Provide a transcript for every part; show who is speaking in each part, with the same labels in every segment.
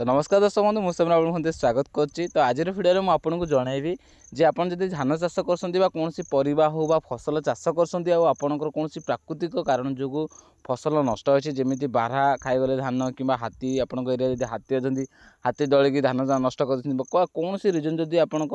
Speaker 1: তো নমস্কার দর্শক বন্ধু মু সেমরা আপনার স্বাগত করছি তো আজির ভিডিওরে মু আপনার জনাইবি যে আপনার যদি ধান চাষ করছেন বা কোণী পরিবা হো বা ফসল চাষ করছেন আপনার কোণী প্রাকৃতিক কারণ যোগ ফসল নষ্ট হয়েছে যেমি বারা খাইগলে ধান কিংবা হাতি আপনার এরিয়া যদি হাতি অনেক হাতি দলিকি ধান নষ্ট করছেন কোণী রিজন যদি আপনার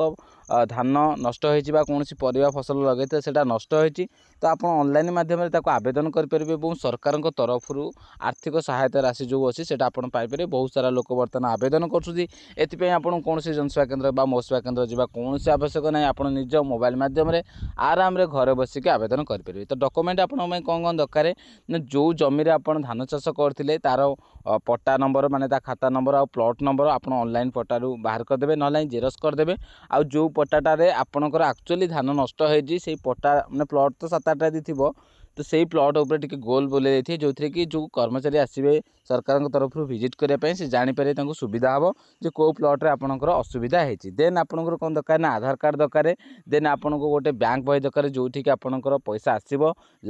Speaker 1: ধান নষ্ট হয়েছে বা কোণী পরিবা ফসল লগাইতে সেটা নষ্ট হয়েছে তো আপনার অনলাইন মাধ্যমে তাকে আবেদন করে পারবে এবং সরকারଙ୍କ তরফରୁ ଆର୍ଥିକ ସହାୟତା ରାଶି ଯେଉଁ ଅଛି ସେଇଟା ଆପଣ ପାଇପାରିବେ ବହୁତ ସାରା ଲୋକ ବର୍ତ୍ତମାନ ବର୍ତ୍ତମାନ ଆବେଦନ କରୁଛନ୍ତି ଏଥିପାଇଁ ଆପଣ କୌଣସି ଜନସେବା କେନ୍ଦ୍ର ବା ମୋ ସେବା କେନ୍ଦ୍ର ଯିବା କୌଣସି ଆବଶ୍ୟକ ନାହିଁ ଆପଣ ନିଜ ମୋବାଇଲ୍ ମାଧ୍ୟମରେ ଆରାମରେ ଘରେ ବସିକି ଆବେଦନ କରିପାରିବେ ତ ଡକୁମେଣ୍ଟ ଆପଣଙ୍କ ପାଇଁ କ'ଣ କ'ଣ ଦରକାର ନା ଯେଉଁ ଜମିରେ ଆପଣ ଧାନ ଚାଷ କରିଥିଲେ ତା'ର ପଟ୍ଟା ନମ୍ବର ମାନେ ତା ଖାତା ନମ୍ବର ଆଉ ପ୍ଲଟ୍ ନମ୍ବର ଆପଣ ଅନଲାଇନ୍ ପଟ୍ଟାରୁ ବାହାର କରିଦେବେ ନହେଲେ ଜେରକ୍ସ କରିଦେବେ ଆଉ ଯେଉଁ ପଟ୍ଟାଟାରେ ଆପଣଙ୍କର ଆକ୍ଚୁଆଲି ଧାନ ନଷ୍ଟ ହେଇଛି ସେଇ ପଟ୍ଟା ମାନେ ପ୍ଲଟ୍ ତ ସାତ ଆଠଟା ଯଦି ଥିବ ତ ସେଇ ପ୍ଲଟ୍ ଉପରେ ଟିକେ ଗୋଲ୍ ବୋଲେଇ ଦେଇଥିବେ ଯେଉଁଥିରେ କି ଯେଉଁ କର୍ମଚାରୀ ଆସିବେ ସରକାରଙ୍କ ତରଫରୁ ଭିଜିଟ୍ କରିବା ପାଇଁ ସେ ଜାଣିପାରିବେ ତାଙ୍କୁ ସୁବିଧା ହେବ ଯେ କେଉଁ ପ୍ଲଟ୍ରେ ଆପଣଙ୍କର ଅସୁବିଧା ହେଇଛି ଦେନ୍ ଆପଣଙ୍କର କ'ଣ ଦରକାର ନା ଆଧାର କାର୍ଡ଼ ଦରକାର ଦେନ୍ ଆପଣଙ୍କୁ ଗୋଟେ ବ୍ୟାଙ୍କ ବହି ଦରକାର ଯେଉଁଠିକି ଆପଣଙ୍କର ପଇସା ଆସିବ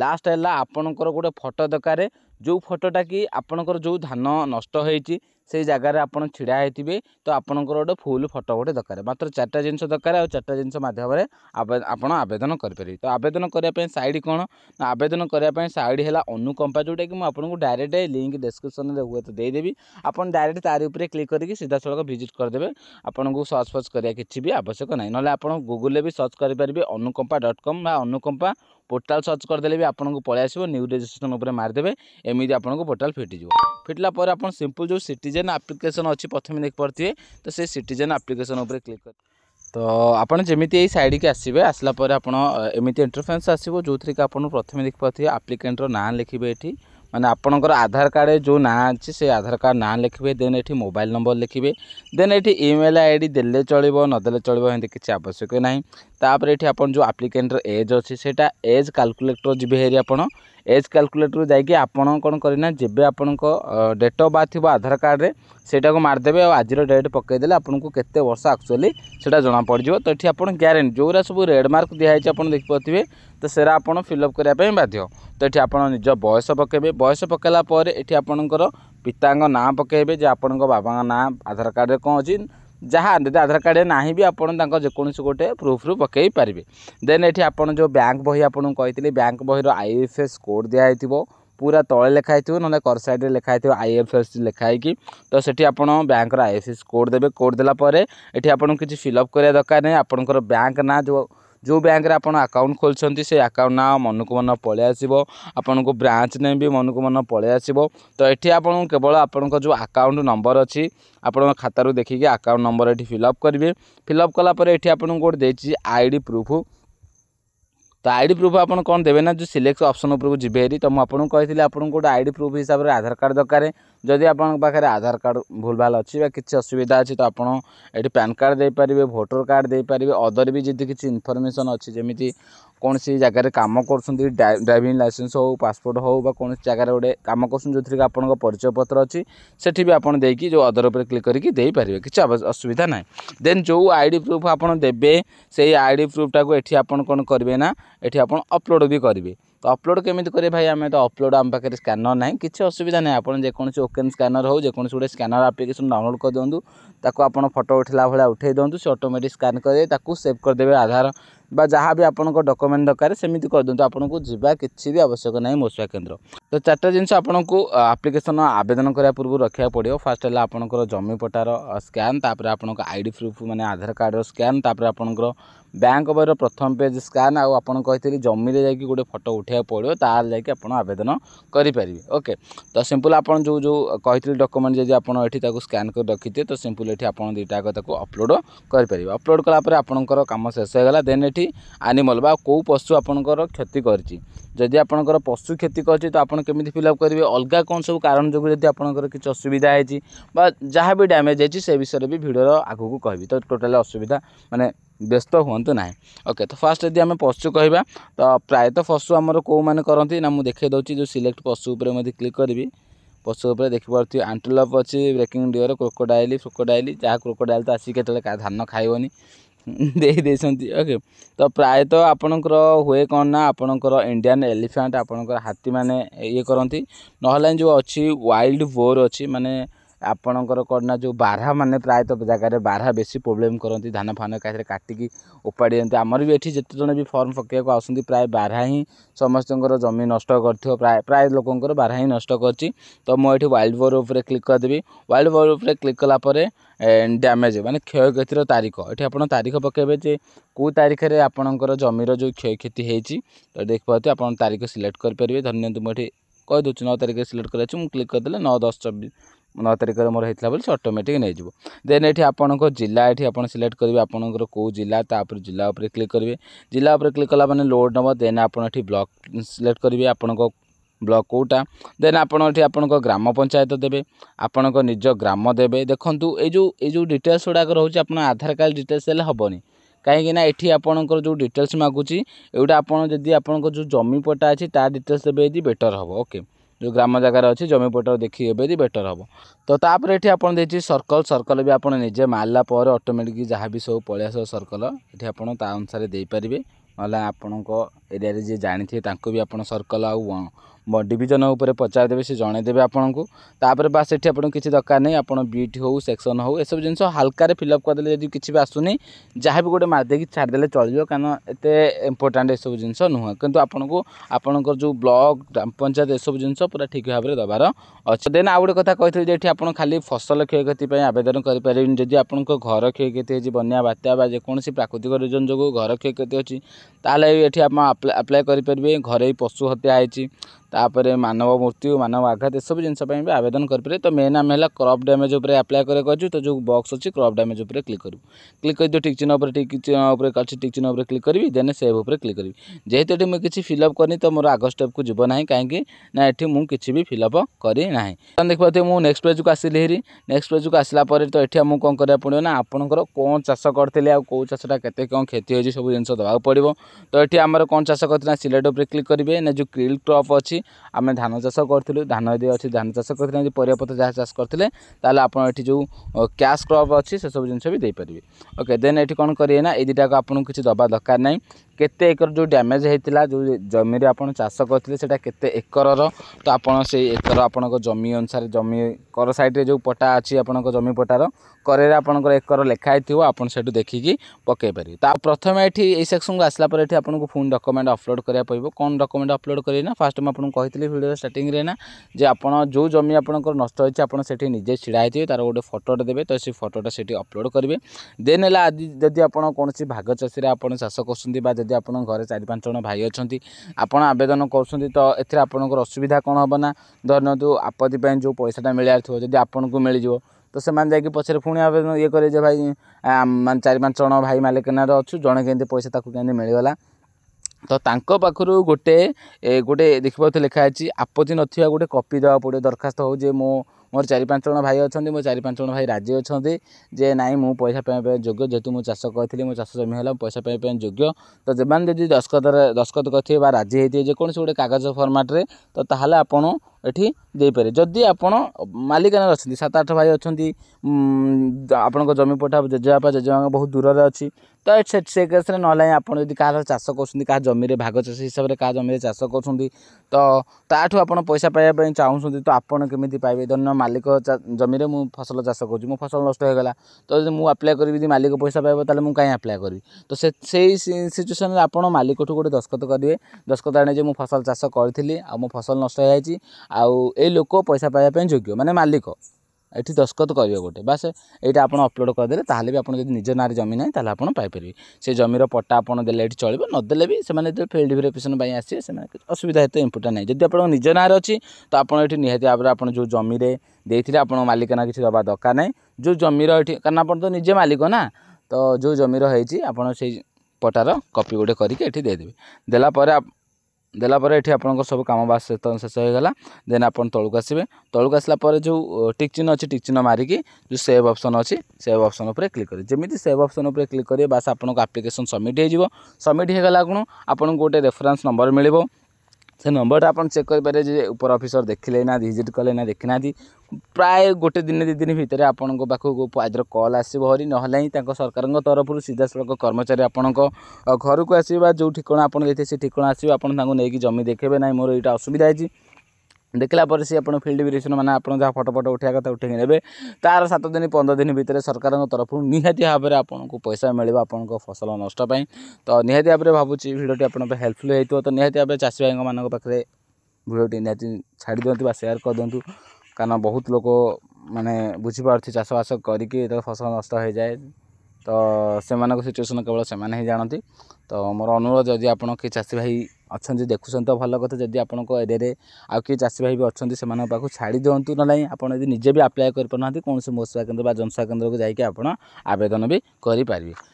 Speaker 1: ଲାଷ୍ଟ ହେଲା ଆପଣଙ୍କର ଗୋଟେ ଫଟୋ ଦରକାର ଯେଉଁ ଫଟୋଟା କି ଆପଣଙ୍କର ଯେଉଁ ଧାନ ନଷ୍ଟ ହେଇଛି से जगह आपड़ाही तो आपंकर गोटे फुल फटो गोटे दरकार मात्र चार्टा जिनस दरकार आ चार जिनस मध्यम आपड़ आवेदन करें तो आवेदन करने सैड कौन ना आवेदन करने सैड है अनुकंपा जोटा कि आपको डायरेक्ट लिंक डेस्क्रिप्सन हे तो देदेवी आप डायरेक्ट तार क्लिक करके सीधा सड़क भिजिट करदे आपको सर्च फर्च करा कि आवश्यक ना ना आप गुगुल सर्च करेंगे अनुकंपा डट कम अनुकंपा ପୋର୍ଟାଲ୍ ସର୍ଚ୍ଚ କରିଦେଲେ ବି ଆପଣଙ୍କୁ ପଳେଇ ଆସିବ ନ୍ୟୁ ରେଜିଷ୍ଟ୍ରେସନ୍ ଉପରେ ମାରିଦେବେ ଏମିତି ଆପଣଙ୍କୁ ପୋର୍ଟାଲ୍ ଫିଟିଯିବ ଫିଟିଲା ପରେ ଆପଣ ସିମ୍ପଲ୍ ଯେଉଁ ସିଟିଜେନ୍ ଆପ୍ଲିକେସନ୍ ଅଛି ପ୍ରଥମେ ଦେଖିପାରୁଥିବେ ତ ସେ ସିଟିଜେନ୍ ଆପ୍ଲିକେସନ୍ ଉପରେ କ୍ଲିକ୍ କରିବେ ତ ଆପଣ ଯେମିତି ଏଇ ସାଇଡ଼୍କି ଆସିବେ ଆସିଲା ପରେ ଆପଣ ଏମିତି ଇଣ୍ଟରଫେନ୍ସ ଆସିବ ଯେଉଁଥିରେ କି ଆପଣ ପ୍ରଥମେ ଦେଖିପାରୁଥିବେ ଆପ୍ଲିକାଣ୍ଟର ନାଁ ଲେଖିବେ ଏଠି અને આપણકો આધાર કાર્ડ જો ના છે સે આધાર કાર્ડ ના લખવે દેન ઇટી મોબાઈલ નંબર લખિવે દેન ઇટી ઈમેલ આઈડી દેલે ચળિબો ન દેલે ચળિબો હે કીછ આવશ્યક નહી તાપર ઇટી આપણ જો એપ્લિકેન્ટર એજ ઓસી સેટા એજ કેલ્ક્યુલેટર જીબે હેરી આપણ ଏଜ୍ କାଲକୁଲେଟରୁ ଯାଇକି ଆପଣ କ'ଣ କରିନା ଯେବେ ଆପଣଙ୍କ ଡେଟ୍ ଅଫ୍ ବାର୍ଥ ଥିବ ଆଧାର କାର୍ଡ଼ରେ ସେଇଟାକୁ ମାରିଦେବେ ଆଉ ଆଜିର ଡେଟ୍ ପକାଇଦେଲେ ଆପଣଙ୍କୁ କେତେ ବର୍ଷ ଆକ୍ଚୁଆଲି ସେଇଟା ଜଣାପଡ଼ିଯିବ ତ ଏଠି ଆପଣ ଗ୍ୟାରେଣ୍ଟି ଯେଉଁଗୁଡ଼ା ସବୁ ରେଡ଼୍ ମାର୍କ ଦିଆହେଇଛି ଆପଣ ଦେଖିପାରୁଥିବେ ତ ସେରା ଆପଣ ଫିଲ୍ଅପ୍ କରିବା ପାଇଁ ବାଧ୍ୟ ତ ଏଠି ଆପଣ ନିଜ ବୟସ ପକାଇବେ ବୟସ ପକାଇଲା ପରେ ଏଠି ଆପଣଙ୍କର ପିତାଙ୍କ ନାଁ ପକାଇବେ ଯେ ଆପଣଙ୍କ ବାବାଙ୍କ ନାଁ ଆଧାର କାର୍ଡ଼ରେ କ'ଣ ଅଛି ଯାହା ଯଦି ଆଧାର କାର୍ଡ଼ରେ ନାହିଁ ବି ଆପଣ ତାଙ୍କ ଯେକୌଣସି ଗୋଟେ ପ୍ରୁଫ୍ରୁ ପକାଇ ପାରିବେ ଦେନ୍ ଏଠି ଆପଣ ଯେଉଁ ବ୍ୟାଙ୍କ ବହି ଆପଣଙ୍କୁ କହିଥିଲି ବ୍ୟାଙ୍କ ବହିର ଆଇ ଏଫ୍ ଏସ୍ କୋଡ଼୍ ଦିଆହେଇଥିବ ପୁରା ତଳେ ଲେଖା ହେଇଥିବ ନହେଲେ କର ସାଇଡ଼୍ରେ ଲେଖା ହେଇଥିବ ଆଇ ଏଫ୍ ଏସ୍ ଲେଖା ହେଇକି ତ ସେଠି ଆପଣ ବ୍ୟାଙ୍କର ଆଇ ଏଫ୍ ଏସ୍ କୋଡ଼୍ ଦେବେ କୋଡ଼୍ ଦେଲା ପରେ ଏଠି ଆପଣଙ୍କୁ କିଛି ଫିଲ୍ଅପ୍ କରିବା ଦରକାର ନାହିଁ ଆପଣଙ୍କର ବ୍ୟାଙ୍କ ନାଁ ଯେଉଁ ଯେଉଁ ବ୍ୟାଙ୍କରେ ଆପଣ ଆକାଉଣ୍ଟ ଖୋଲିଛନ୍ତି ସେ ଆକାଉଣ୍ଟ ନାଁ ମନକୁ ମନ ପଳେଇ ଆସିବ ଆପଣଙ୍କୁ ବ୍ରାଞ୍ଚ ନେମ୍ ବି ମନକୁ ମନ ପଳେଇ ଆସିବ ତ ଏଠି ଆପଣଙ୍କୁ କେବଳ ଆପଣଙ୍କ ଯେଉଁ ଆକାଉଣ୍ଟ ନମ୍ବର ଅଛି ଆପଣଙ୍କ ଖାତାରୁ ଦେଖିକି ଆକାଉଣ୍ଟ ନମ୍ବର ଏଠି ଫିଲ୍ଅପ୍ କରିବେ ଫିଲ୍ଅପ୍ କଲା ପରେ ଏଠି ଆପଣଙ୍କୁ ଗୋଟେ ଦେଇଛି ଆଇ ଡ଼ି ପ୍ରୁଫ୍ ତ ଆଇ ଡ଼ି ପ୍ରୁଫ୍ ଆପଣ କ'ଣ ଦେବେ ନା ଯେଉଁ ସିଲେକ୍ଟ ଅପସନ୍ ଉପରକୁ ଯିବେ ହେରି ତ ମୁଁ ଆପଣଙ୍କୁ କହିଥିଲି ଆପଣଙ୍କୁ ଗୋଟେ ଆଇ ଡ଼ି ପ୍ରୁଫ୍ ହିସାବରେ ଆଧାର କାର୍ଡ଼ ଦରକାର ଯଦି ଆପଣଙ୍କ ପାଖରେ ଆଧାର କାର୍ଡ଼ ଭୁଲଭାଲ ଅଛି ବା କିଛି ଅସୁବିଧା ଅଛି ତ ଆପଣ ଏଠି ପ୍ୟାନ୍ କାର୍ଡ଼ ଦେଇପାରିବେ ଭୋଟର କାର୍ଡ଼ ଦେଇପାରିବେ ଅଦର ବି ଯଦି କିଛି ଇନଫର୍ମେସନ୍ ଅଛି ଯେମିତି କୌଣସି ଜାଗାରେ କାମ କରୁଛନ୍ତି ଡ୍ରାଇଭିଂ ଲାଇସେନ୍ସ ହେଉ ପାସପୋର୍ଟ ହେଉ ବା କୌଣସି ଜାଗାରେ ଗୋଟେ କାମ କରୁଛନ୍ତି ଯେଉଁଥିରେ କି ଆପଣଙ୍କ ପରିଚୟ ପତ୍ର ଅଛି ସେଠି ବି ଆପଣ ଦେଇକି ଯେଉଁ ଅଦର ଉପରେ କ୍ଲିକ୍ କରିକି ଦେଇପାରିବେ କିଛି ଅସୁବିଧା ନାହିଁ ଦେନ୍ ଯେଉଁ ଆଇ ଡ଼ି ପ୍ରୁଫ୍ ଆପଣ ଦେବେ ସେଇ ଆଇ ଡ଼ି ପ୍ରୁଫ୍ଟାକୁ ଏଠି ଆପଣ କ'ଣ କରିବେ ନା ଏଠି ଆପଣ ଅପଲୋଡ଼ ବି କରିବେ ଅପଲୋଡ଼ କେମିତି କରିବେ ଭାଇ ଆମେ ତ ଅପଲୋଡ଼ ଆମ ପାଖରେ ସ୍କାନର୍ ନାହିଁ କିଛି ଅସୁବିଧା ନାହିଁ ଆପଣ ଯେକୌଣସି ଓକେନ୍ ସ୍କାନର୍ ହେଉ ଯେକୌଣସି ଗୋଟେ ସ୍କାନର୍ ଆପ୍ଲିକେସନ୍ ଡାଉନଲୋଡ଼୍ କରିଦିଅନ୍ତୁ ତାକୁ ଆପଣ ଫଟୋ ଉଠିଲା ଭଳିଆ ଉଠାଇ ଦିଅନ୍ତୁ ସେ ଅଟୋମେଟିକ୍ ସ୍କାନ୍ କରିଦେଇ ତାକୁ ସେଭ୍ କରିଦେବେ ଆଧାର ବା ଯାହା ବି ଆପଣଙ୍କ ଡକ୍ୟୁମେଣ୍ଟ ଦରକାର ସେମିତି କରିଦିଅନ୍ତୁ ଆପଣଙ୍କୁ ଯିବା କିଛି ବି ଆବଶ୍ୟକ ନାହିଁ ମୋସୁଆ କେନ୍ଦ୍ର ତ ଚାରିଟା ଜିନିଷ ଆପଣଙ୍କୁ ଆପ୍ଲିକେସନ୍ ଆବେଦନ କରିବା ପୂର୍ବରୁ ରଖିବାକୁ ପଡ଼ିବ ଫାଷ୍ଟ ହେଲା ଆପଣଙ୍କର ଜମି ପଟାର ସ୍କାନ୍ ତାପରେ ଆପଣଙ୍କ ଆଇ ଡ଼ି ପ୍ରୁଫ୍ ମାନେ ଆଧାର କାର୍ଡ଼ର ସ୍କାନ୍ ତାପରେ ଆପଣଙ୍କର ବ୍ୟାଙ୍କ ବହିର ପ୍ରଥମ ପେଜ୍ ସ୍କାନ୍ ଆଉ ଆପଣ କହିଥିଲି ଜମିରେ ଯାଇକି ଗୋଟେ ଫଟୋ ଉଠାଇବାକୁ ପଡ଼ିବ ତା'ହେଲେ ଯାଇକି ଆପଣ ଆବେଦନ କରିପାରିବେ ଓକେ ତ ସିମ୍ପୁଲ୍ ଆପଣ ଯେଉଁ ଯେଉଁ କହିଥିଲି ଡକୁମେଣ୍ଟ ଯଦି ଆପଣ ଏଠି ତାକୁ ସ୍କାନ୍ କରି ରଖିଥିବେ ତ ସିମ୍ପୁଲ୍ ଏଠି ଆପଣ ଦୁଇଟା ଯାକ ତାକୁ ଅପଲୋଡ଼ କରିପାରିବେ ଅପଲୋଡ଼ କଲା ପରେ ଆପଣଙ୍କର କାମ ଶେଷ ହୋଇଗଲା ଦେନ୍ ଏଠି ଆନିମଲ୍ ବା କେଉଁ ପଶୁ ଆପଣଙ୍କର କ୍ଷତି କରିଛି ଯଦି ଆପଣଙ୍କର ପଶୁ କ୍ଷତି କରିଛି ତ ଆପଣ କେମିତି ଫିଲ୍ଅପ୍ କରିବେ ଅଲଗା କ'ଣ ସବୁ କାରଣ ଯୋଗୁଁ ଯଦି ଆପଣଙ୍କର କିଛି ଅସୁବିଧା ହେଇଛି ବା ଯାହା ବି ଡ୍ୟାମେଜ୍ ହେଇଛି ସେ ବିଷୟରେ ବି ଭିଡ଼ିଓର ଆଗକୁ କହିବି ତ ଟୋଟାଲି ଅସୁବିଧା ମାନେ ବ୍ୟସ୍ତ ହୁଅନ୍ତୁ ନାହିଁ ଓକେ ତ ଫାର୍ଷ୍ଟ ଯଦି ଆମେ ପଶୁ କହିବା ତ ପ୍ରାୟତଃ ପଶୁ ଆମର କେଉଁମାନେ କରନ୍ତି ନା ମୁଁ ଦେଖାଇ ଦେଉଛି ଯେଉଁ ସିଲେକ୍ଟ ପଶୁ ଉପରେ ମୁଁ ଯଦି କ୍ଲିକ୍ କରିବି ପଶୁ ଉପରେ ଦେଖିପାରୁଥିବେ ଆଣ୍ଟଲପ୍ ଅଛି ବ୍ରେକିଂ ଡିଅର କ୍ରୋକୋଡାଇଲି ଫ୍ରୋକୋଡାଇଲି ଯାହା କ୍ରୋକୋଡାଇଲ ତ ଆସିକି କେତେବେଳେ ଧାନ ଖାଇବନି ଦେଇ ଦେଇଛନ୍ତି ଓକେ ତ ପ୍ରାୟତଃ ଆପଣଙ୍କର ହୁଏ କ'ଣ ନା ଆପଣଙ୍କର ଇଣ୍ଡିଆନ୍ ଏଲିଫ୍ୟାଣ୍ଟ ଆପଣଙ୍କର ହାତୀମାନେ ଇଏ କରନ୍ତି ନହେଲେ ଯେଉଁ ଅଛି ୱାଇଲ୍ଡ ବୋର୍ ଅଛି ମାନେ ଆପଣଙ୍କର କ'ଣ ନା ଯେଉଁ ବାରହା ମାନେ ପ୍ରାୟତଃ ଜାଗାରେ ବାରହା ବେଶୀ ପ୍ରୋବ୍ଲେମ୍ କରନ୍ତି ଧାନ ଫାନ ଏକାଥରେ କାଟିକି ଉପାଡ଼ି ଦିଅନ୍ତି ଆମର ବି ଏଠି ଯେତେ ଜଣ ବି ଫର୍ମ ପକାଇବାକୁ ଆସୁଛନ୍ତି ପ୍ରାୟ ବାର୍ହା ହିଁ ସମସ୍ତଙ୍କର ଜମି ନଷ୍ଟ କରିଥିବ ପ୍ରାୟ ପ୍ରାୟ ଲୋକଙ୍କର ବାର୍ହା ହିଁ ନଷ୍ଟ କରିଛି ତ ମୁଁ ଏଠି ୱାଇଲ୍ଡ ବୋର୍ ଉପରେ କ୍ଲିକ୍ କରିଦେବି ୱାଇଲ୍ଡ ବୋର୍ ଉପରେ କ୍ଲିକ୍ କଲା ପରେ ଡ୍ୟାମେଜ୍ ମାନେ କ୍ଷୟକ୍ଷତିର ତାରିଖ ଏଠି ଆପଣ ତାରିଖ ପକାଇବେ ଯେ କେଉଁ ତାରିଖରେ ଆପଣଙ୍କର ଜମିର ଯେଉଁ କ୍ଷୟକ୍ଷତି ହୋଇଛି ତ ଦେଖିପାରୁଥିବେ ଆପଣ ତାରିଖ ସିଲେକ୍ଟ କରିପାରିବେ ଧରିନିଅନ୍ତୁ ମୁଁ ଏଠି କହିଦେଉଛି ନଅ ତାରିଖରେ ସିଲେକ୍ଟ କରାଯାଇଛି ମୁଁ କ୍ଲିକ୍ କରିଦେଲେ ନଅ ଦଶ ଚବିଶ ନଅ ତାରିଖରେ ମୋର ହେଇଥିଲା ବୋଲି ସେ ଅଟୋମେଟିକ୍ ନେଇଯିବ ଦେନ୍ ଏଠି ଆପଣଙ୍କ ଜିଲ୍ଲା ଏଠି ଆପଣ ସିଲେକ୍ଟ କରିବେ ଆପଣଙ୍କର କେଉଁ ଜିଲ୍ଲା ତା'ପରେ ଜିଲ୍ଲା ଉପରେ କ୍ଲିକ୍ କରିବେ ଜିଲ୍ଲା ଉପରେ କ୍ଲିକ୍ କଲା ମାନେ ଲୋଡ଼୍ ନେବ ଦେନ୍ ଆପଣ ଏଠି ବ୍ଲକ୍ ସିଲେକ୍ଟ କରିବେ ଆପଣଙ୍କ ବ୍ଲକ୍ କେଉଁଟା ଦେନ୍ ଆପଣ ଏଠି ଆପଣଙ୍କ ଗ୍ରାମ ପଞ୍ଚାୟତ ଦେବେ ଆପଣଙ୍କ ନିଜ ଗ୍ରାମ ଦେବେ ଦେଖନ୍ତୁ ଏଇ ଯେଉଁ ଏଇ ଯେଉଁ ଡିଟେଲ୍ସ ଗୁଡ଼ାକ ରହୁଛି ଆପଣ ଆଧାର କାର୍ଡ଼ ଡିଟେଲ୍ସ ହେଲେ ହେବନି କାହିଁକିନା ଏଠି ଆପଣଙ୍କର ଯେଉଁ ଡିଟେଲ୍ସ ମାଗୁଛି ଏଗୁଡ଼ା ଆପଣ ଯଦି ଆପଣଙ୍କ ଯେଉଁ ଜମି ପଟା ଅଛି ତା ଡିଟେଲ୍ସ ଦେବେ ଯଦି ବେଟର୍ ହେବ ଓକେ ଯେଉଁ ଗ୍ରାମ ଜାଗାରେ ଅଛି ଜମି ପଟର ଦେଖିକି ଏବେ ବି ବେଟର୍ ହେବ ତ ତାପରେ ଏଠି ଆପଣ ଦେଇଛି ସର୍କଲ୍ ସର୍କଲ୍ ବି ଆପଣ ନିଜେ ମାରିଲା ପରେ ଅଟୋମେଟିକ୍ ଯାହା ବି ସବୁ ପଳେଇ ଆସିବ ସର୍କଲ୍ ଏଠି ଆପଣ ତା ଅନୁସାରେ ଦେଇପାରିବେ ନହେଲେ ଆପଣଙ୍କ ଏରିଆରେ ଯିଏ ଜାଣିଥିବେ ତାଙ୍କୁ ବି ଆପଣ ସର୍କଲ୍ ଆଉ डिभिजन उप तापर सि जे आपण्ड तिस दर नै आउँछ बि हौ सेक्सन हौ यसो जिन्स हालक फिलअप गरिदियो कि आसुन जहाँबि गादि छाडिदे चलियो कारण ए इम्पोर्ट्यान्ट एसबु जिस नुहेँ कति आप ब्लक ग्राम पञ्चायत एसबु जिस पूरा ठिक भावर दबार देन आउँ गए खाली फसल क्षयतिपे आवेदन गरिपऱ्यो आपर क्षय क्षति हुन्छ बन्या बात्याक प्राकृतिक रिजन जो घर क्षयति हुन्छ ताले ये आप अप्लाई करेंगे घर पशु हत्या होती मानव मृत्यु मानव आघात यह सब जिस भी आवेदन करेंगे तो मेन आम है क्रप डैमेज अप्लाई कर तो जो बक्स अच्छी क्रप डैमेज उपर क्लिक करूँ क्लिक कर दिव्य टिक चिन्ह टिक चिन्ह अच्छी टिक चिन्ह क्लिक करी देने सेव क्लिक करी जेहतु ये मुझे किसी फिलअप करनी तो मोर आग स्टेप को जीवन ना कहीं मुझे किसी भी फिलअप करना देख पाते मुझे नेक्स्ट पेज को आसली हेरी नेक्स्ट पेज को आसला तो ये मुझे कौन करा पड़ेगा ना आपंकर कौन चाष करते कौन चाषा के क्षति हो सब जिन देवाक पड़ो ତ ଏଠି ଆମର କ'ଣ ଚାଷ କରିଥିଲେ ନା ସିଲେଟ୍ ଉପରେ କ୍ଲିକ୍ କରିବେ ନା ଯେଉଁ କ୍ରିଲ୍ କ୍ରପ୍ ଅଛି ଆମେ ଧାନ ଚାଷ କରିଥିଲୁ ଧାନ ଯଦି ଅଛି ଧାନ ଚାଷ କରିଥିଲେ ଯଦି ପରିବାପତ୍ର ଯାହା ଚାଷ କରିଥିଲେ ତାହେଲେ ଆପଣ ଏଠି ଯେଉଁ କ୍ୟାସ୍ କ୍ରପ୍ ଅଛି ସେସବୁ ଜିନିଷ ବି ଦେଇପାରିବେ ଓକେ ଦେନ୍ ଏଠି କ'ଣ କରିବେ ନା ଏଇ ଦୁଇଟାକୁ ଆପଣଙ୍କୁ କିଛି ଦେବା ଦରକାର ନାହିଁ କେତେ ଏକର ଯେଉଁ ଡ୍ୟାମେଜ୍ ହେଇଥିଲା ଯେଉଁ ଜମିରେ ଆପଣ ଚାଷ କରିଥିଲେ ସେଇଟା କେତେ ଏକରର ତ ଆପଣ ସେଇ ଏକର ଆପଣଙ୍କ ଜମି ଅନୁସାରେ ଜମି କର ସାଇଡ଼୍ରେ ଯେଉଁ ପଟା ଅଛି ଆପଣଙ୍କ ଜମି ପଟାର କରେରେ ଆପଣଙ୍କର ଏକର ଲେଖା ହେଇଥିବ ଆପଣ ସେଇଠୁ ଦେଖିକି ପକାଇ ପାରିବେ ତା ପ୍ରଥମେ ଏଠି ଏଇ ସେକ୍ସନକୁ ଆସିଲା ପରେ ଏଠି ଆପଣଙ୍କୁ ଫୁଣି ଡକ୍ୟୁମେଣ୍ଟ ଅପଲୋଡ଼ କରିବାକୁ ପଡ଼ିବ କ'ଣ ଡକ୍ୟୁମେଣ୍ଟ ଅପଲୋଡ଼ କରିବେ ନା ଫାଷ୍ଟ ମୁଁ ଆପଣଙ୍କୁ କହିଥିଲି ଭିଡ଼ିଓର ଷ୍ଟାର୍ଟିଂରେ ନା ଯେ ଆପଣ ଯେଉଁ ଜମି ଆପଣଙ୍କର ନଷ୍ଟ ହୋଇଛି ଆପଣ ସେଠି ନିଜେ ଛିଡ଼ା ହେଇଥିବେ ତାର ଗୋଟେ ଫଟୋଟେ ଦେବେ ତ ସେ ଫଟୋଟା ସେଠି ଅପଲୋଡ଼ କରିବେ ଦେନ୍ ହେଲା ଆଜି ଯଦି ଆପଣ କୌଣସି ଭାଗ ଚାଷୀରେ ଆପଣ ଚାଷ କରୁଛନ୍ତି ବା ଯଦି ଆପଣଙ୍କ ଘରେ ଚାରି ପାଞ୍ଚ ଜଣ ଭାଇ ଅଛନ୍ତି ଆପଣ ଆବେଦନ କରୁଛନ୍ତି ତ ଏଥିରେ ଆପଣଙ୍କର ଅସୁବିଧା କ'ଣ ହେବ ନା ଧରିନିଅନ୍ତୁ ଆପତ୍ତି ପାଇଁ ଯେଉଁ ପଇସାଟା ମିଳିବାର ଥିବ ଯଦି ଆପଣଙ୍କୁ ମିଳିଯିବ ତ ସେମାନେ ଯାଇକି ପଛରେ ପୁଣି ଆବେଦନ ଇଏ କରିବେ ଯେ ଭାଇ ମାନେ ଚାରି ପାଞ୍ଚ ଜଣ ଭାଇ ମାଲିକାନାରେ ଅଛୁ ଜଣେ କେମିତି ପଇସା ତାକୁ କେମିତି ମିଳିଗଲା ତ ତାଙ୍କ ପାଖରୁ ଗୋଟେ ଗୋଟେ ଦେଖିପାରୁଥିବେ ଲେଖା ଅଛି ଆପତ୍ତି ନଥିବା ଗୋଟେ କପି ଦେବାକୁ ପଡ଼ିବ ଦରଖାସ୍ତ ହଉ ଯେ ମୁଁ ମୋର ଚାରି ପାଞ୍ଚ ଜଣ ଭାଇ ଅଛନ୍ତି ମୋ ଚାରି ପାଞ୍ଚ ଜଣ ଭାଇ ରାଜି ଅଛନ୍ତି ଯେ ନାଇଁ ମୁଁ ପଇସା ପାଇବା ପାଇଁ ଯୋଗ୍ୟ ଯେହେତୁ ମୁଁ ଚାଷ କରିଥିଲି ମୋ ଚାଷ ଜମି ହେଲା ପଇସା ପାଇବା ପାଇଁ ଯୋଗ୍ୟ ତ ଯେମାନେ ଯଦି ଦସ୍ତଖତରେ ଦସ୍ତଖତ କରିଥିବେ ବା ରାଜି ହେଇଥିବେ ଯେକୌଣସି ଗୋଟେ କାଗଜ ଫର୍ମାଟ୍ରେ ତ ତାହେଲେ ଆପଣ ଏଠି ଦେଇପାରେ ଯଦି ଆପଣ ମାଲିକାନାରେ ଅଛନ୍ତି ସାତ ଆଠ ଭାଇ ଅଛନ୍ତି ଆପଣଙ୍କ ଜମି ପଟା ଜେଜେବାପା ଜେଜେମାଙ୍କ ବହୁତ ଦୂରରେ ଅଛି ତ ସେ କେସ୍ରେ ନହେଲେ ଆପଣ ଯଦି କାହାର ଚାଷ କରୁଛନ୍ତି କାହା ଜମିରେ ଭାଗ ଚାଷ ହିସାବରେ କାହା ଜମିରେ ଚାଷ କରୁଛନ୍ତି ତ ତା'ଠୁ ଆପଣ ପଇସା ପାଇବା ପାଇଁ ଚାହୁଁଛନ୍ତି ତ ଆପଣ କେମିତି ପାଇବେ ଧରିନିଅ ମାଲିକ ଜମିରେ ମୁଁ ଫସଲ ଚାଷ କରୁଛି ମୋ ଫସଲ ନଷ୍ଟ ହୋଇଗଲା ତ ଯଦି ମୁଁ ଆପ୍ଲାଏ କରିବି ଯଦି ମାଲିକ ପଇସା ପାଇବ ତାହେଲେ ମୁଁ କାହିଁ ଆପ୍ଲାଏ କରିବି ତ ସେ ସେଇ ସିଚୁଏସନ୍ରେ ଆପଣ ମାଲିକଠୁ ଗୋଟେ ଦସ୍ତଖତ କରିବେ ଦସ୍ତଖତ ଆଣିବେ ଯେ ମୁଁ ଫସଲ ଚାଷ କରିଥିଲି ଆଉ ମୋ ଫସଲ ନଷ୍ଟ ହୋଇଯାଇଛି ଆଉ ଏଇ ଲୋକ ପଇସା ପାଇବା ପାଇଁ ଯୋଗ୍ୟ ମାନେ ମାଲିକ ଏଠି ଦସ୍ତଖତ କରିବ ଗୋଟେ ବାସ୍ ଏଇଟା ଆପଣ ଅପଲୋଡ଼ କରିଦେଲେ ତାହେଲେ ବି ଆପଣ ଯଦି ନିଜ ନାଁରେ ଜମି ନାହିଁ ତାହେଲେ ଆପଣ ପାଇପାରିବେ ସେ ଜମିର ପଟ୍ଟା ଆପଣ ଦେଲେ ଏଠି ଚଳିବ ନଦେଲେ ବି ସେମାନେ ଯେତେବେଳେ ଫିଲ୍ଡ ଭେରିଫିକେସନ୍ ପାଇଁ ଆସିବେ ସେମାନେ ଅସୁବିଧା ଏତେ ଇମ୍ପୋର୍ଟାଣ୍ଟ ନାହିଁ ଯଦି ଆପଣଙ୍କ ନିଜ ନାଁରେ ଅଛି ତ ଆପଣ ଏଠି ନିହାତି ଭାବରେ ଆପଣ ଯେଉଁ ଜମିରେ ଦେଇଥିଲେ ଆପଣ ମାଲିକାନା କିଛି ଦେବା ଦରକାର ନାହିଁ ଯେଉଁ ଜମିର ଏଠି କାରଣ ଆପଣ ତ ନିଜେ ମାଲିକ ନା ତ ଯେଉଁ ଜମିର ହେଇଛି ଆପଣ ସେଇ ପଟାର କପି ଗୋଟେ କରିକି ଏଠି ଦେଇଦେବେ ଦେଲା ପରେ ଦେଲା ପରେ ଏଠି ଆପଣଙ୍କ ସବୁ କାମ ବାସ ଶେଷ ହୋଇଗଲା ଦେନ୍ ଆପଣ ତଳକୁ ଆସିବେ ତଳକୁ ଆସିଲା ପରେ ଯେଉଁ ଟିକ୍ ଚିହ୍ନ ଅଛି ଟିକ୍ ଚିହ୍ନ ମାରିକି ଯେଉଁ ସେଭ୍ ଅପସନ୍ ଅଛି ସେଭ୍ ଅପସନ୍ ଉପରେ କ୍ଲିକ୍ କରିବେ ଯେମିତି ସେଭ୍ ଅପସନ୍ ଉପରେ କ୍ଲିକ୍ କରିବେ ବାସ୍ ଆପଣଙ୍କ ଆପ୍ଲିକେସନ୍ ସବମିଟ୍ ହୋଇଯିବ ସବମିଟ୍ ହୋଇଗଲା ଆପଣ ଆପଣଙ୍କୁ ଗୋଟେ ରେଫରେନ୍ସ ନମ୍ବର ମିଳିବ ᱥᱮ નંબરটা আপোন চেক কৰিবৰে যে ওপৰ অফিচাৰ দেখিলেই না ভিজিট কৰিলে না দেখিনা দি প্ৰায় গটে দিনৰ দিনৰ ভিতৰে আপোনাক বাকু গো পাজৰ কল আছিব হৰি নহলাই তাক সরকারৰ তৰফৰুৰ সিধা সকলক কৰ্মচাৰী আপোনাক ঘৰକୁ আছিব বা যো ঠিкона আপোন লৈছে ঠিкона আছিব আপোন তাক নেকি জমি দেখেবে নাই মোৰ এটা অসুবিধা হৈছে देखला से आज फिल्ड विरेसन मैंने आप फटो फटो उठाया क्या उठे ने तार सत दिन पंद्रह दिन भितर सरकार तरफ निहती भाव में आपको पैसा मिले आपंक फसल नष्ट तो निहती भाव में भावी भिडियो आप हेल्पफुल होती तो निहती भाव में चाषी भाई मान भिडटे भिडियोटी छाड़ दिं सेयार कर दिंतु कारण बहुत लोग मैंने बुझीपे चाषवास कर फसल नष्ट हो जाए तो सेचुएसन केवल से जानती तो मोर अनुरोध जदि आप चाषी भाई ଅଛନ୍ତି ଦେଖୁଛନ୍ତି ତ ଭଲ କଥା ଯଦି ଆପଣଙ୍କ ଏରିଆରେ ଆଉ କିଏ ଚାଷୀ ଭାଇ ବି ଅଛନ୍ତି ସେମାନଙ୍କ ପାଖକୁ ଛାଡ଼ି ଦିଅନ୍ତୁ ନ ନାହିଁ ଆପଣ ଯଦି ନିଜେ ବି ଆପ୍ଲାଏ କରିପାରୁନାହାନ୍ତି କୌଣସି ମୋ କେନ୍ଦ୍ର ବା ଜନସେବା କେନ୍ଦ୍ରକୁ ଯାଇକି ଆପଣ ଆବେଦନ ବି କରିପାରିବେ